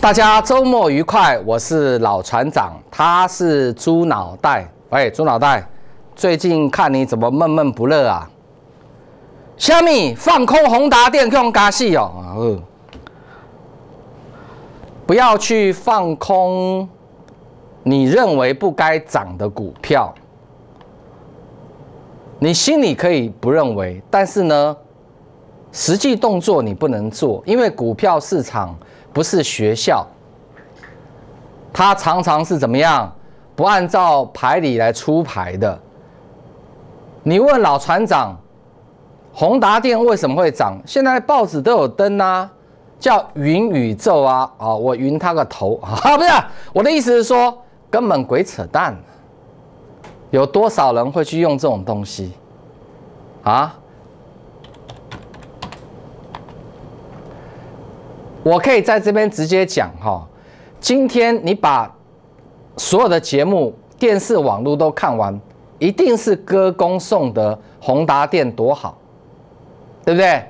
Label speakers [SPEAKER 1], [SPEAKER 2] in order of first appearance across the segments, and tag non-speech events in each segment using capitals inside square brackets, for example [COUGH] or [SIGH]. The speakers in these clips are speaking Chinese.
[SPEAKER 1] 大家周末愉快，我是老船长，他是猪脑袋。喂，猪脑袋，最近看你怎么闷闷不乐啊？虾米放空宏达电这种噶戏哦，不要去放空你认为不该涨的股票。你心里可以不认为，但是呢，实际动作你不能做，因为股票市场。不是学校，他常常是怎么样？不按照牌理来出牌的。你问老船长，宏达电为什么会涨？现在报纸都有登啊，叫云宇宙啊，啊，我云他个头 [LAUGHS] 啊！不是，我的意思是说，根本鬼扯淡。有多少人会去用这种东西啊？我可以在这边直接讲哈，今天你把所有的节目、电视、网络都看完，一定是歌功颂德，宏达电多好，对不对？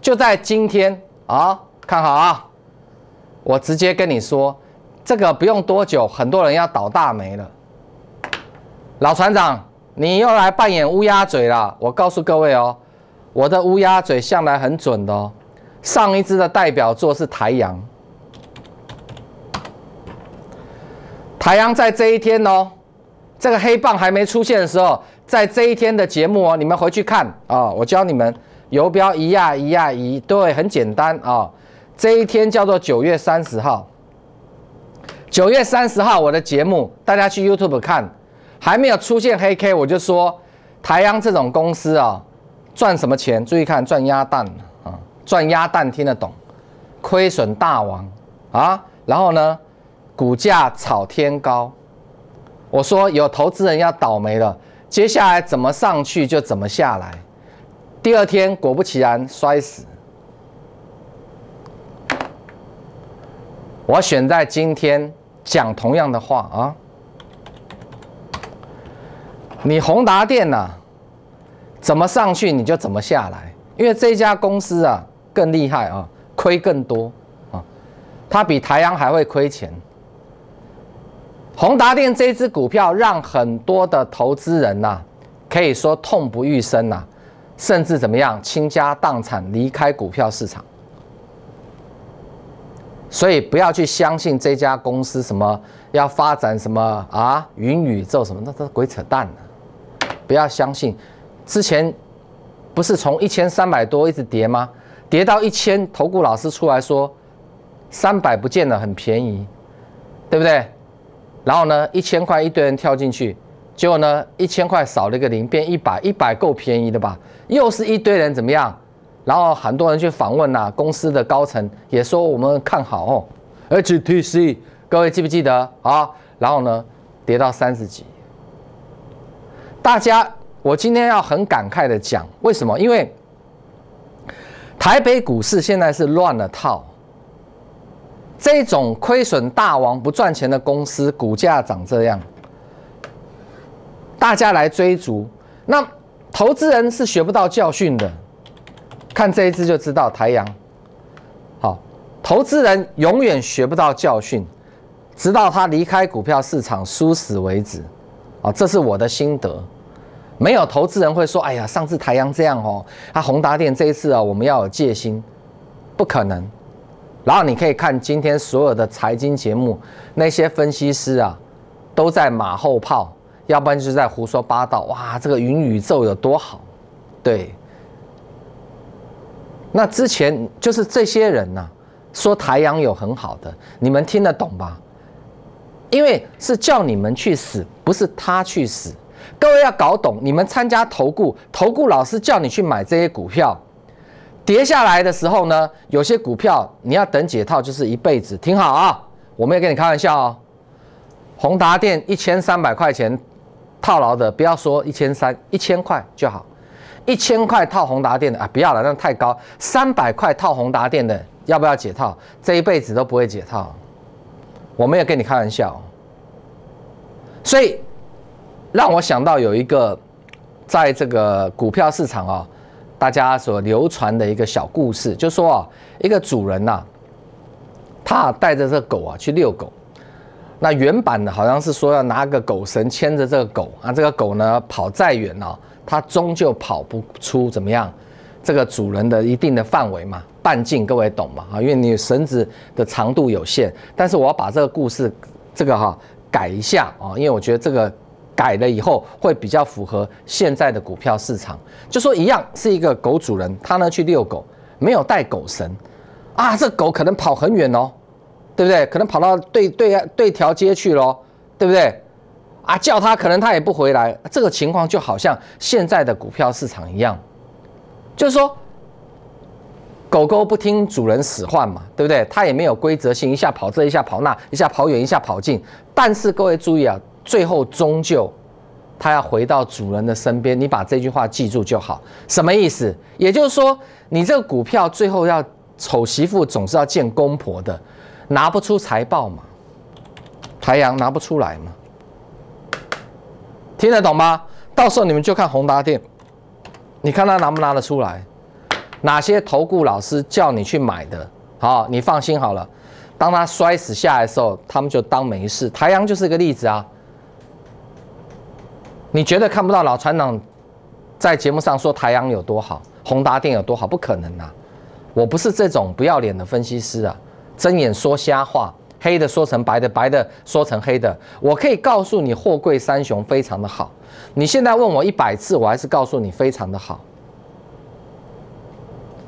[SPEAKER 1] 就在今天啊，看好啊！我直接跟你说，这个不用多久，很多人要倒大霉了。老船长，你又来扮演乌鸦嘴了？我告诉各位哦，我的乌鸦嘴向来很准的。上一支的代表作是台阳，台阳在这一天哦，这个黑棒还没出现的时候，在这一天的节目哦，你们回去看啊，我教你们游标一压一压一，对，很简单啊。这一天叫做九月三十号，九月三十号我的节目，大家去 YouTube 看，还没有出现黑 K，我就说台阳这种公司啊，赚什么钱？注意看，赚鸭蛋。赚鸭蛋听得懂，亏损大王啊！然后呢，股价炒天高，我说有投资人要倒霉了。接下来怎么上去就怎么下来。第二天果不其然摔死。我选在今天讲同样的话啊！你宏达电呐，怎么上去你就怎么下来，因为这家公司啊。更厉害啊，亏更多啊，它比台阳还会亏钱。宏达电这支股票让很多的投资人呐，可以说痛不欲生呐，甚至怎么样，倾家荡产离开股票市场。所以不要去相信这家公司什么要发展什么啊，云宇宙什么那都是鬼扯淡，不要相信。之前不是从一千三百多一直跌吗？跌到一千，投顾老师出来说：“三百不见了，很便宜，对不对？”然后呢，一千块一堆人跳进去，结果呢，一千块少了一个零，变一百，一百够便宜的吧？又是一堆人怎么样？然后很多人去访问呐，公司的高层也说我们看好哦，HTC，各位记不记得啊？然后呢，跌到三十几，大家，我今天要很感慨的讲，为什么？因为。台北股市现在是乱了套。这种亏损大王、不赚钱的公司股价涨这样，大家来追逐，那投资人是学不到教训的。看这一只就知道，台阳，好，投资人永远学不到教训，直到他离开股票市场输死为止。啊，这是我的心得。没有投资人会说：“哎呀，上次台阳这样哦，他宏达电这一次啊，我们要有戒心，不可能。”然后你可以看今天所有的财经节目，那些分析师啊，都在马后炮，要不然就是在胡说八道。哇，这个云宇宙有多好？对，那之前就是这些人呐，说台阳有很好的，你们听得懂吗？因为是叫你们去死，不是他去死。各位要搞懂，你们参加投顾，投顾老师叫你去买这些股票，跌下来的时候呢，有些股票你要等解套，就是一辈子。听好啊，我没有跟你开玩笑哦。宏达电一千三百块钱套牢的，不要说一千三，一千块就好。一千块套宏达电的啊，不要了，那太高。三百块套宏达电的，要不要解套？这一辈子都不会解套。我没有跟你开玩笑。所以。让我想到有一个，在这个股票市场啊，大家所流传的一个小故事，就说啊，一个主人呐，他带着这狗啊去遛狗。那原版的好像是说要拿个狗绳牵着这个狗啊，这个狗呢跑再远呢，它终究跑不出怎么样这个主人的一定的范围嘛，半径，各位懂吗？啊，因为你绳子的长度有限。但是我要把这个故事这个哈改一下啊，因为我觉得这个。改了以后会比较符合现在的股票市场。就说一样是一个狗主人，他呢去遛狗，没有带狗绳啊，这狗可能跑很远哦，对不对？可能跑到对对对条街去喽，对不对？啊，叫他可能他也不回来。这个情况就好像现在的股票市场一样，就是说狗狗不听主人使唤嘛，对不对？它也没有规则性，一下跑这，一下跑那，一下跑远，一下跑近。但是各位注意啊。最后终究，他要回到主人的身边。你把这句话记住就好。什么意思？也就是说，你这个股票最后要丑媳妇总是要见公婆的，拿不出财报嘛？台阳拿不出来嘛？听得懂吗？到时候你们就看宏达电，你看他拿不拿得出来？哪些投顾老师叫你去买的？好，你放心好了。当他摔死下来的时候，他们就当没事。台阳就是一个例子啊。你觉得看不到老船长在节目上说台阳有多好，宏达电有多好？不可能啊！我不是这种不要脸的分析师啊，睁眼说瞎话，黑的说成白的，白的说成黑的。我可以告诉你，货柜三雄非常的好。你现在问我一百次，我还是告诉你非常的好。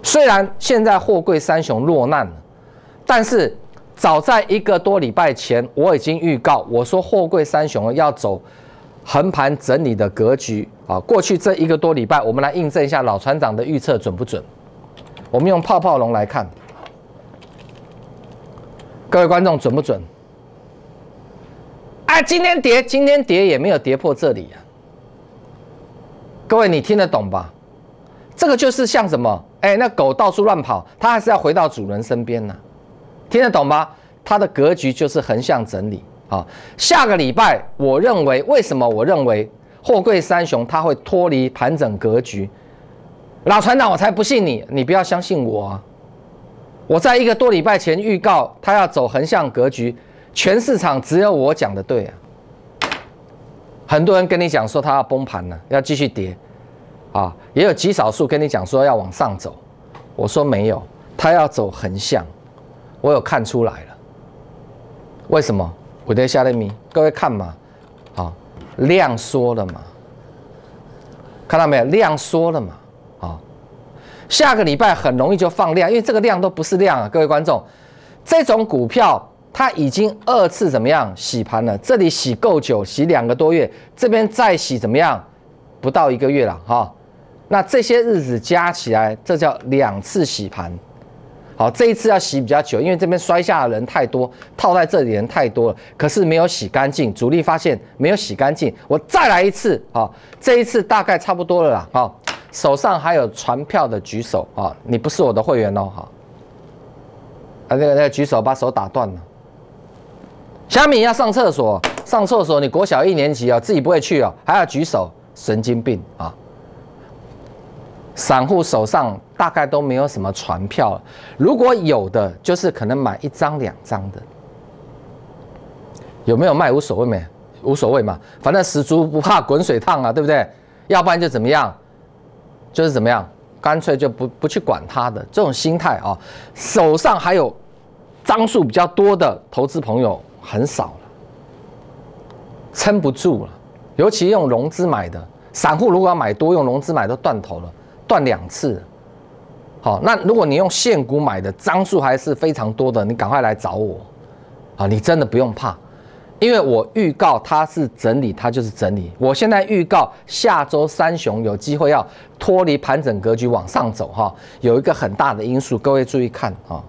[SPEAKER 1] 虽然现在货柜三雄落难了，但是早在一个多礼拜前，我已经预告我说货柜三雄要走。横盘整理的格局啊，过去这一个多礼拜，我们来印证一下老船长的预测准不准。我们用泡泡龙来看，各位观众准不准？哎，今天跌，今天跌也没有跌破这里啊。各位你听得懂吧？这个就是像什么？哎，那狗到处乱跑，它还是要回到主人身边呢。听得懂吗？它的格局就是横向整理。好，下个礼拜，我认为为什么？我认为货柜三雄它会脱离盘整格局。老船长，我才不信你，你不要相信我啊！我在一个多礼拜前预告它要走横向格局，全市场只有我讲的对啊。很多人跟你讲说它要崩盘了，要继续跌啊，也有极少数跟你讲说要往上走，我说没有，它要走横向，我有看出来了。为什么？股价下跌各位看嘛，啊，量缩了嘛，看到没有？量缩了嘛，啊，下个礼拜很容易就放量，因为这个量都不是量啊，各位观众，这种股票它已经二次怎么样洗盘了？这里洗够久，洗两个多月，这边再洗怎么样？不到一个月了哈，那这些日子加起来，这叫两次洗盘。好，这一次要洗比较久，因为这边摔下的人太多，套在这里人太多了，可是没有洗干净。主力发现没有洗干净，我再来一次啊！这一次大概差不多了啦。好，手上还有传票的举手啊！你不是我的会员哦，哈。啊，那个那个举手，把手打断了。小米要上厕所，上厕所你国小一年级啊，自己不会去啊，还要举手，神经病啊！散户手上大概都没有什么船票了，如果有的，就是可能买一张两张的，有没有卖无所谓没无所谓嘛，反正死猪不怕滚水烫啊，对不对？要不然就怎么样，就是怎么样，干脆就不不去管他的这种心态啊，手上还有张数比较多的投资朋友很少了，撑不住了，尤其用融资买的散户如果要买多用融资买都断头了。断两次，好，那如果你用现股买的张数还是非常多的，你赶快来找我，啊，你真的不用怕，因为我预告它是整理，它就是整理。我现在预告下周三雄有机会要脱离盘整格局往上走，哈，有一个很大的因素，各位注意看啊，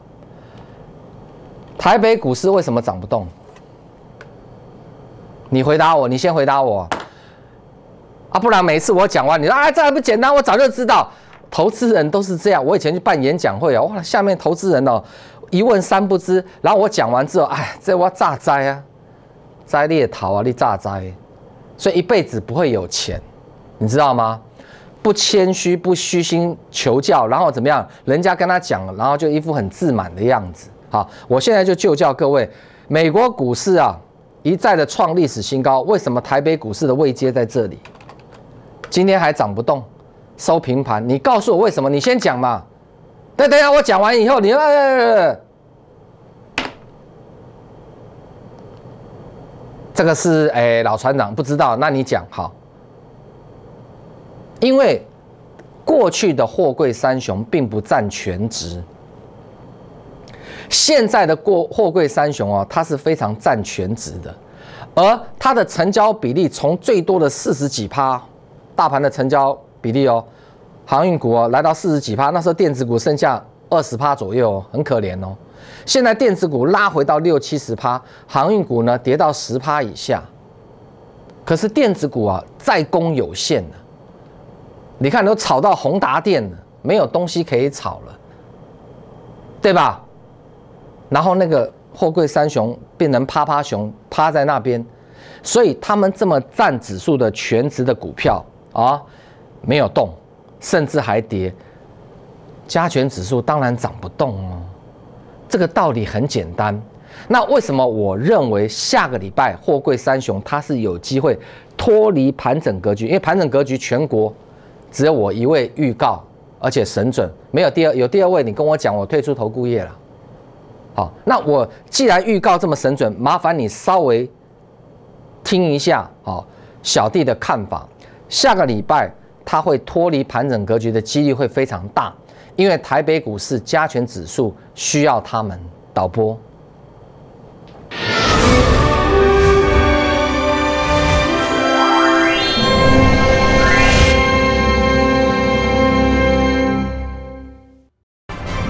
[SPEAKER 1] 台北股市为什么涨不动？你回答我，你先回答我。啊，不然每次我讲完，你说啊，这还不简单？我早就知道，投资人都是这样。我以前去办演讲会啊，哇，下面投资人哦，一问三不知。然后我讲完之后，哎，这我诈灾啊，灾猎陶啊，你诈灾，所以一辈子不会有钱，你知道吗？不谦虚，不虚心求教，然后怎么样？人家跟他讲，然后就一副很自满的样子。好，我现在就就教各位，美国股市啊，一再的创历史新高，为什么台北股市的位阶在这里？今天还涨不动，收平盘。你告诉我为什么？你先讲嘛。等等下我讲完以后，你呃，这个是哎老船长不知道，那你讲好。因为过去的货柜三雄并不占全值，现在的过货柜三雄哦，它是非常占全值的，而它的成交比例从最多的四十几趴。大盘的成交比例哦，航运股哦来到四十几趴，那时候电子股剩下二十趴左右，很可怜哦。现在电子股拉回到六七十趴，航运股呢跌到十趴以下。可是电子股啊，再攻有限了。你看都炒到宏达电了，没有东西可以炒了，对吧？然后那个货柜三雄变成趴趴熊趴在那边，所以他们这么占指数的全值的股票。啊，没有动，甚至还跌。加权指数当然涨不动哦，这个道理很简单。那为什么我认为下个礼拜货柜三雄它是有机会脱离盘整格局？因为盘整格局全国只有我一位预告，而且神准，没有第二，有第二位你跟我讲，我退出投顾业了。好，那我既然预告这么神准，麻烦你稍微听一下哦，小弟的看法。下个礼拜，它会脱离盘整格局的几率会非常大，因为台北股市加权指数需要他们导播。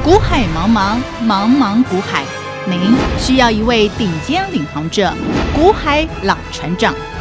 [SPEAKER 2] 股海茫茫，茫茫股海，您需要一位顶尖领航者，股海老船长。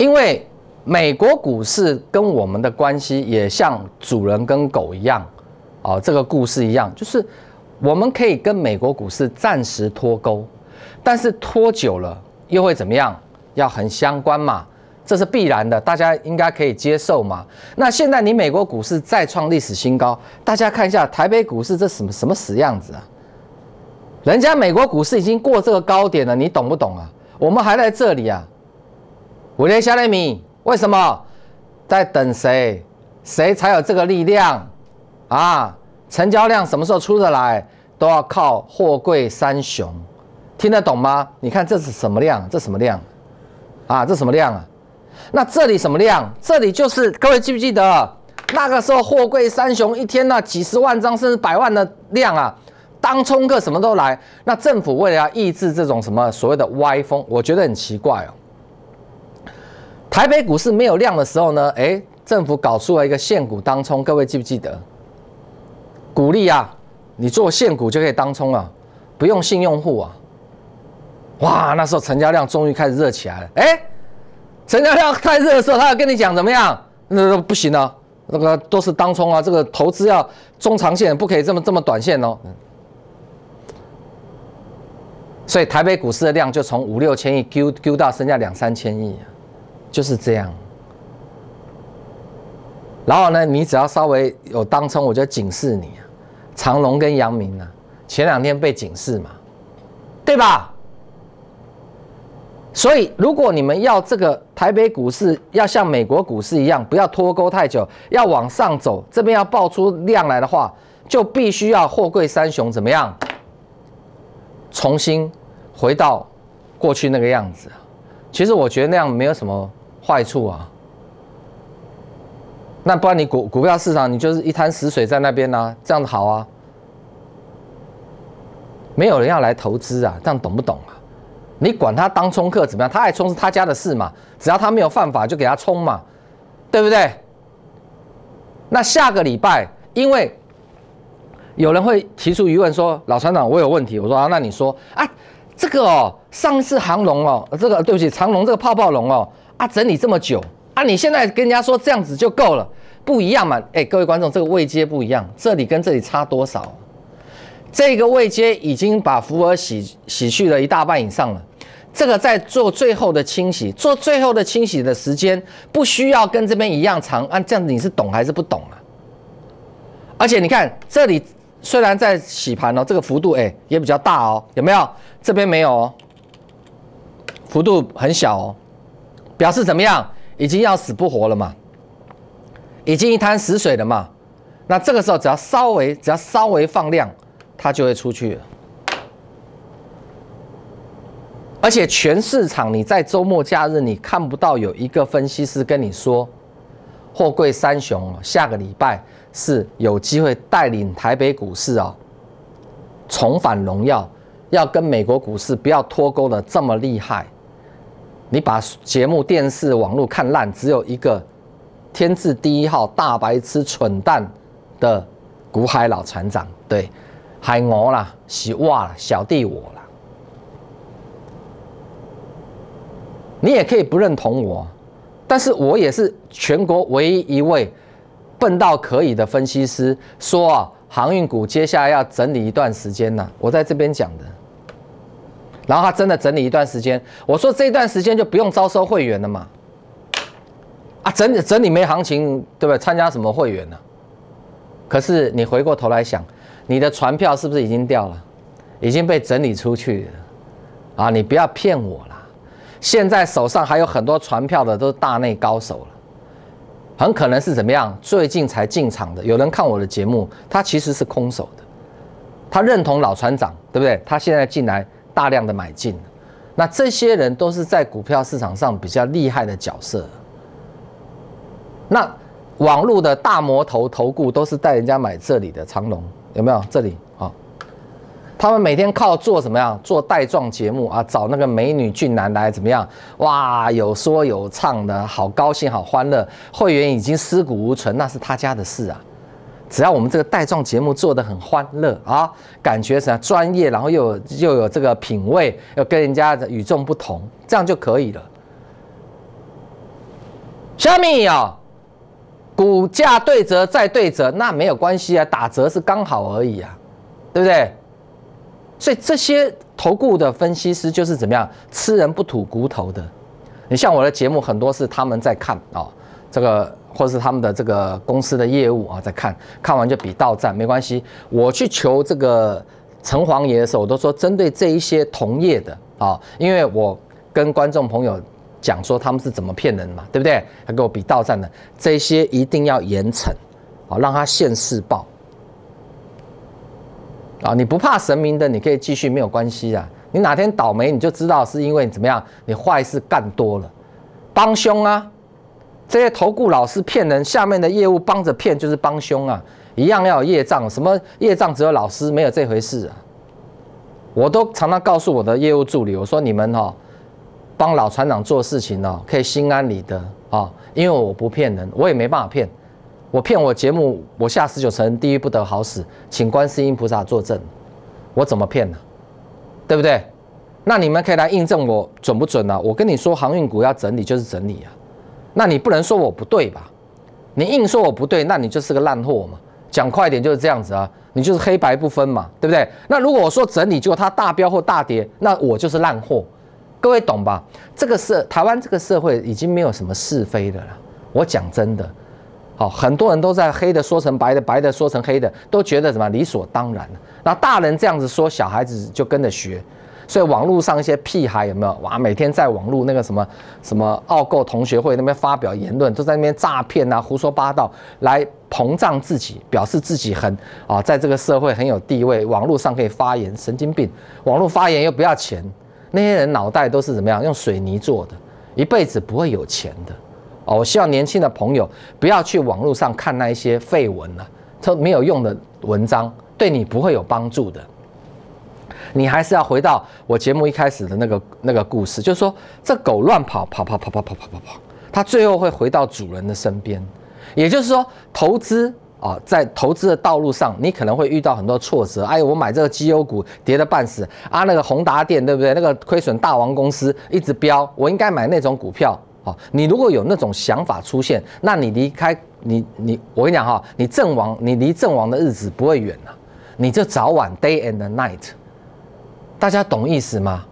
[SPEAKER 1] 因为美国股市跟我们的关系也像主人跟狗一样，哦，这个故事一样，就是我们可以跟美国股市暂时脱钩，但是脱久了又会怎么样？要很相关嘛，这是必然的，大家应该可以接受嘛。那现在你美国股市再创历史新高，大家看一下台北股市这什么什么死样子啊？人家美国股市已经过这个高点了，你懂不懂啊？我们还在这里啊？五连下跌米，为什么在等谁？谁才有这个力量啊？成交量什么时候出得来，都要靠货柜三雄，听得懂吗？你看这是什么量？这什么量？啊，这什么量啊？那这里什么量？这里就是各位记不记得那个时候货柜三雄一天那几十万张甚至百万的量啊，当冲客什么都来。那政府为了要抑制这种什么所谓的歪风，我觉得很奇怪哦。台北股市没有量的时候呢，哎，政府搞出了一个限股当冲，各位记不记得？鼓励啊，你做限股就可以当冲啊，不用信用户啊。哇，那时候成交量终于开始热起来了。哎，成交量太热的时候，他要跟你讲怎么样？那不行啊，那个都是当冲啊，这个投资要中长线，不可以这么这么短线哦。所以台北股市的量就从五六千亿丢丢到剩下两三千亿啊。就是这样，然后呢，你只要稍微有当冲，我就警示你。长隆跟阳明啊，前两天被警示嘛，对吧？所以如果你们要这个台北股市要像美国股市一样，不要脱钩太久，要往上走，这边要爆出量来的话，就必须要货柜三雄怎么样，重新回到过去那个样子。其实我觉得那样没有什么。坏处啊，那不然你股股票市场你就是一滩死水在那边啊，这样子好啊，没有人要来投资啊，这样懂不懂啊？你管他当冲客怎么样，他爱冲是他家的事嘛，只要他没有犯法就给他冲嘛，对不对？那下个礼拜，因为有人会提出疑问说，老船长我有问题，我说啊那你说啊，这个哦上次航龙哦，这个对不起长龙这个泡泡龙哦。啊，整理这么久啊，你现在跟人家说这样子就够了，不一样嘛？哎，各位观众，这个位阶不一样，这里跟这里差多少？这个位阶已经把福尔洗洗去了一大半以上了，这个在做最后的清洗，做最后的清洗的时间不需要跟这边一样长。按这样子你是懂还是不懂啊？而且你看这里虽然在洗盘哦，这个幅度哎也比较大哦，有没有？这边没有哦，幅度很小哦。表示怎么样？已经要死不活了嘛，已经一滩死水了嘛。那这个时候只要稍微，只要稍微放量，它就会出去。而且全市场，你在周末假日，你看不到有一个分析师跟你说，货柜三雄下个礼拜是有机会带领台北股市啊重返荣耀，要跟美国股市不要脱钩的这么厉害。你把节目、电视、网络看烂，只有一个天字第一号大白痴、蠢蛋的古海老船长，对，海鸥啦，喜袜啦，小弟我啦，你也可以不认同我，但是我也是全国唯一一位笨到可以的分析师，说啊，航运股接下来要整理一段时间呐，我在这边讲的。然后他真的整理一段时间，我说这一段时间就不用招收会员了嘛，啊，整理整理没行情，对不对？参加什么会员呢？可是你回过头来想，你的船票是不是已经掉了，已经被整理出去了？啊，你不要骗我了，现在手上还有很多船票的都是大内高手了，很可能是怎么样？最近才进场的，有人看我的节目，他其实是空手的，他认同老船长，对不对？他现在进来。大量的买进，那这些人都是在股票市场上比较厉害的角色。那网络的大魔头、头顾都是带人家买这里的长龙，有没有？这里啊，他们每天靠做什么呀？做带状节目啊，找那个美女俊男来怎么样？哇，有说有唱的，好高兴，好欢乐。会员已经尸骨无存，那是他家的事啊。只要我们这个带状节目做的很欢乐啊，感觉什么专业，然后又又有这个品味，要跟人家与众不同，这样就可以了。小米哦，股价对折再对折，那没有关系啊，打折是刚好而已啊，对不对？所以这些投顾的分析师就是怎么样吃人不吐骨头的。你像我的节目，很多是他们在看啊。这个或是他们的这个公司的业务啊，在看看完就比到站没关系。我去求这个城隍爷的时候，我都说针对这一些同业的啊，因为我跟观众朋友讲说他们是怎么骗人嘛，对不对？他跟我比到站的这些一定要严惩啊，让他现世报啊。你不怕神明的，你可以继续没有关系啊。你哪天倒霉，你就知道是因为怎么样，你坏事干多了，帮凶啊。这些投顾老师骗人，下面的业务帮着骗就是帮凶啊，一样要有业障。什么业障？只有老师没有这回事啊！我都常常告诉我的业务助理，我说你们哦，帮老船长做事情哦，可以心安理得啊，因为我不骗人，我也没办法骗。我骗我节目，我下十九层地狱不得好死，请观世音菩萨作证，我怎么骗呢？对不对？那你们可以来印证我准不准啊？我跟你说，航运股要整理就是整理啊。那你不能说我不对吧？你硬说我不对，那你就是个烂货嘛！讲快点就是这样子啊，你就是黑白不分嘛，对不对？那如果我说整理，结果它大飙或大跌，那我就是烂货，各位懂吧？这个社台湾这个社会已经没有什么是非的了，我讲真的。好，很多人都在黑的说成白的，白的说成黑的，都觉得什么理所当然那大人这样子说，小孩子就跟着学。所以网络上一些屁孩有没有哇？每天在网络那个什么什么澳购同学会那边发表言论，都在那边诈骗啊，胡说八道来膨胀自己，表示自己很啊，在这个社会很有地位，网络上可以发言，神经病！网络发言又不要钱，那些人脑袋都是怎么样？用水泥做的，一辈子不会有钱的哦！我希望年轻的朋友不要去网络上看那一些废文了，都没有用的文章，对你不会有帮助的。你还是要回到我节目一开始的那个那个故事，就是说这狗乱跑，跑跑跑跑跑跑跑跑，它最后会回到主人的身边。也就是说，投资啊，在投资的道路上，你可能会遇到很多挫折。哎我买这个绩优股跌得半死啊，那个宏达电对不对？那个亏损大王公司一直飙，我应该买那种股票啊？你如果有那种想法出现，那你离开你你我跟你讲哈，你阵亡，你离阵亡的日子不会远了。你就早晚 day and night。大家懂意思吗？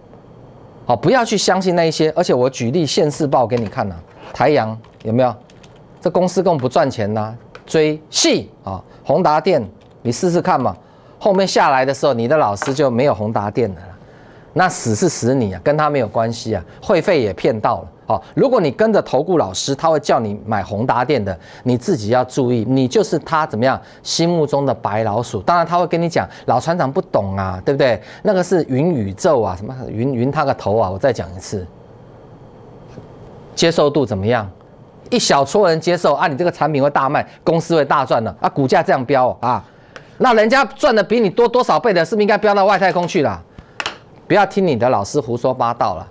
[SPEAKER 1] 哦，不要去相信那一些，而且我举例《现世报》给你看呐，《台阳》有没有？这公司更不赚钱呐，追戏啊，宏达电，你试试看嘛。后面下来的时候，你的老师就没有宏达电的了，那死是死你啊，跟他没有关系啊，会费也骗到了。好，如果你跟着投顾老师，他会叫你买宏达电的，你自己要注意，你就是他怎么样心目中的白老鼠。当然他会跟你讲，老船长不懂啊，对不对？那个是云宇宙啊，什么云云，他个头啊！我再讲一次，接受度怎么样？一小撮人接受，啊，你这个产品会大卖，公司会大赚的，啊，股价这样飙啊，那人家赚的比你多多少倍的，是不是应该飙到外太空去了？不要听你的老师胡说八道了。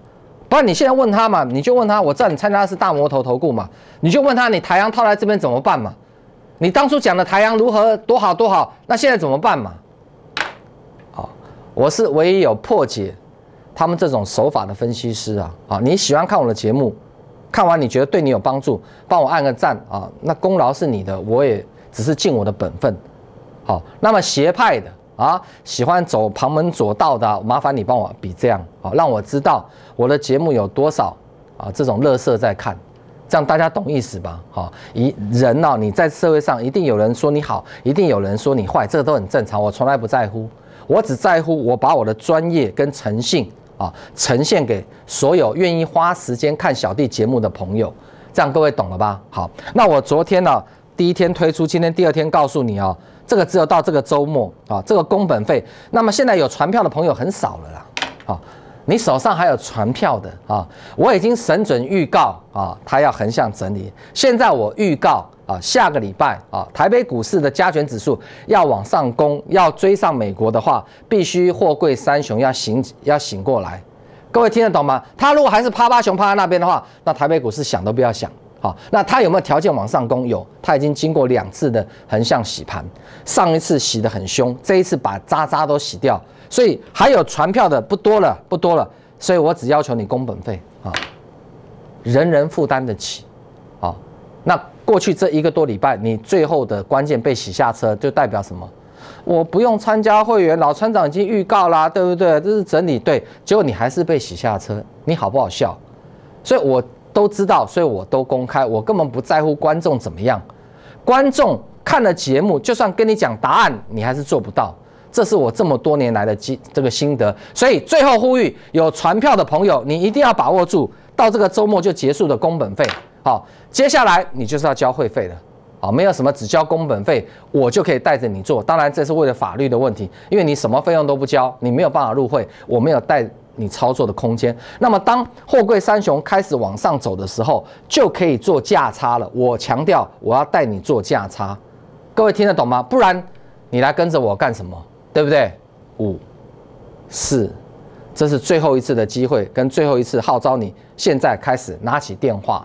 [SPEAKER 1] 不然你现在问他嘛，你就问他，我知道你参加的是大摩头投顾嘛，你就问他，你太阳套来这边怎么办嘛？你当初讲的太阳如何多好多好，那现在怎么办嘛？啊，我是唯一有破解他们这种手法的分析师啊！啊，你喜欢看我的节目，看完你觉得对你有帮助，帮我按个赞啊，那功劳是你的，我也只是尽我的本分。好，那么邪派的。啊，喜欢走旁门左道的，麻烦你帮我比这样啊，让我知道我的节目有多少啊，这种乐色在看，这样大家懂意思吧？好，一，人哦，你在社会上一定有人说你好，一定有人说你坏，这个都很正常，我从来不在乎，我只在乎我把我的专业跟诚信啊呈现给所有愿意花时间看小弟节目的朋友，这样各位懂了吧？好，那我昨天呢，第一天推出，今天第二天告诉你啊。这个只有到这个周末啊，这个工本费。那么现在有传票的朋友很少了啦。好，你手上还有传票的啊？我已经审准预告啊，他要横向整理。现在我预告啊，下个礼拜啊，台北股市的加权指数要往上攻，要追上美国的话，必须货柜三雄要醒要醒过来。各位听得懂吗？他如果还是趴趴熊趴在那边的话，那台北股市想都不要想。好，那他有没有条件往上攻？有，他已经经过两次的横向洗盘，上一次洗的很凶，这一次把渣渣都洗掉，所以还有传票的不多了，不多了，所以我只要求你工本费啊，人人负担得起啊。那过去这一个多礼拜，你最后的关键被洗下车，就代表什么？我不用参加会员，老船长已经预告啦，对不对？这是整理对，结果你还是被洗下车，你好不好笑？所以，我。都知道，所以我都公开，我根本不在乎观众怎么样。观众看了节目，就算跟你讲答案，你还是做不到。这是我这么多年来的积这个心得。所以最后呼吁有传票的朋友，你一定要把握住，到这个周末就结束的工本费。好，接下来你就是要交会费的。好，没有什么只交工本费，我就可以带着你做。当然，这是为了法律的问题，因为你什么费用都不交，你没有办法入会。我没有带。你操作的空间，那么当货柜三雄开始往上走的时候，就可以做价差了。我强调，我要带你做价差，各位听得懂吗？不然你来跟着我干什么？对不对？五、四，这是最后一次的机会，跟最后一次号召，你现在开始拿起电话。